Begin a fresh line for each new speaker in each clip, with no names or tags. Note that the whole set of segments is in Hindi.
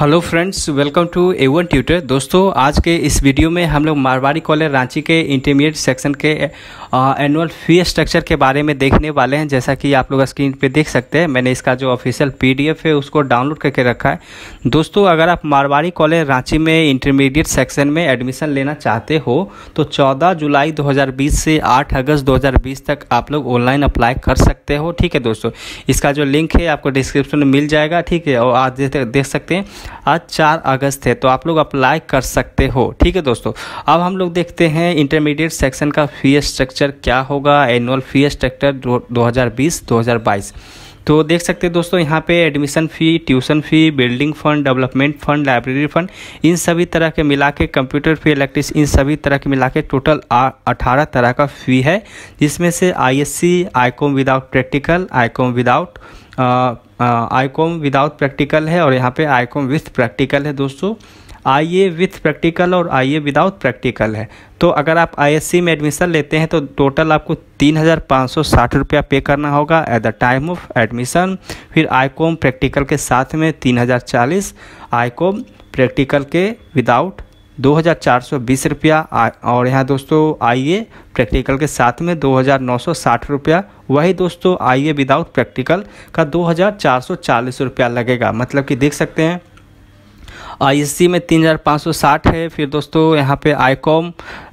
hello friends welcome to A one tutor दोस्तों आज के इस वीडियो में हम लोग मारवाड़ी कॉलेज रांची के इंटरमीडिएट सेक्शन के एनुअल फी स्ट्रक्चर के बारे में देखने वाले हैं जैसा कि आप लोग स्क्रीन पे देख सकते हैं मैंने इसका जो ऑफिशियल पीडीएफ है उसको डाउनलोड करके रखा है दोस्तों अगर आप मारवाड़ी कॉलेज रांची में इंटरमीडिएट सेक्शन में एडमिशन लेना चाहते हो तो चौदह जुलाई दो से आठ अगस्त दो तक आप लोग ऑनलाइन अप्लाई कर सकते हो ठीक है दोस्तों इसका जो लिंक है आपको डिस्क्रिप्शन में मिल जाएगा ठीक है और आज देख सकते हैं आज चार अगस्त है तो आप लोग अप्लाई कर सकते हो ठीक है दोस्तों अब हम लोग देखते हैं इंटरमीडिएट सेक्शन का फ़ी स्ट्रक्चर क्या होगा एनुअल फ़ी स्ट्रक्चर दो हज़ार तो देख सकते हैं दोस्तों यहाँ पे admission fee tuition fee building fund development fund library fund इन सभी तरह के मिला के कंप्यूटर फी इलेक्ट्रिस इन सभी तरह के मिला के टोटल अठारह तरह का फ़ी है जिसमें से ISC I Com without practical I Com without I Com without practical है और यहाँ पे आई कॉम विथ प्रैक्टिकल है दोस्तों आई ए विथ प्रैक्टिकल और आई ए विदाउट प्रैक्टिकल है तो अगर आप आईएससी में एडमिशन लेते हैं तो टोटल आपको तीन हज़ार पाँच सौ साठ रुपया पे करना होगा at the time of admission फिर आई कॉम प्रैक्टिकल के साथ में तीन हज़ार चालीस आई कॉम प्रैक्टिकल के विदाउट 2420 रुपया और यहाँ दोस्तों आइए प्रैक्टिकल के साथ में 2960 रुपया वही दोस्तों आइए विदाउट प्रैक्टिकल का 2440 रुपया लगेगा मतलब कि देख सकते हैं आई में तीन हज़ार पाँच सौ साठ है फिर दोस्तों यहाँ पे आई कॉम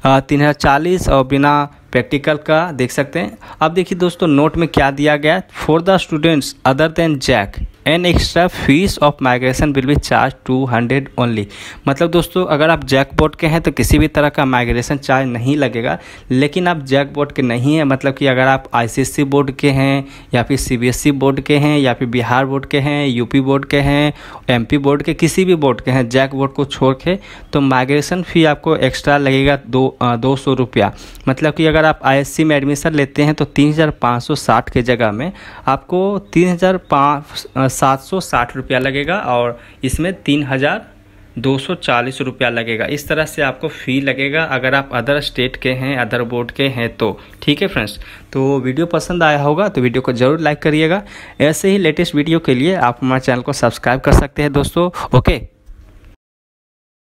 तीन हज़ार चालीस और बिना प्रैक्टिकल का देख सकते हैं अब देखिए दोस्तों नोट में क्या दिया गया for the students other than JAC an extra fees of migration will be charge two hundred only मतलब दोस्तों अगर आप जैक बोर्ड के हैं तो किसी भी तरह का माइग्रेशन चार्ज नहीं लगेगा लेकिन आप जैक बोर्ड के नहीं हैं मतलब कि अगर आप आई बोर्ड के हैं या फिर सी बोर्ड के हैं या फिर बिहार बोर्ड के हैं यूपी बोर्ड के हैं एम बोर्ड के किसी भी बोर्ड के हैं जैक बोर्ड को छोड़ के तो माइग्रेशन फ़ी आपको एक्स्ट्रा लगेगा दो आ, दो सौ रुपया मतलब कि अगर आप आई में एडमिशन लेते हैं तो तीन हज़ार पाँच सौ साठ के जगह में आपको तीन हज़ार पाँच सात सौ साठ रुपया लगेगा और इसमें तीन हज़ार दो सौ चालीस रुपया लगेगा इस तरह से आपको फ़ी लगेगा अगर आप अदर स्टेट के हैं अदर बोर्ड के हैं तो ठीक है फ्रेंड्स तो वीडियो पसंद आया होगा तो वीडियो को ज़रूर लाइक करिएगा ऐसे ही लेटेस्ट वीडियो के लिए आप हमारे चैनल को सब्सक्राइब कर सकते हैं दोस्तों ओके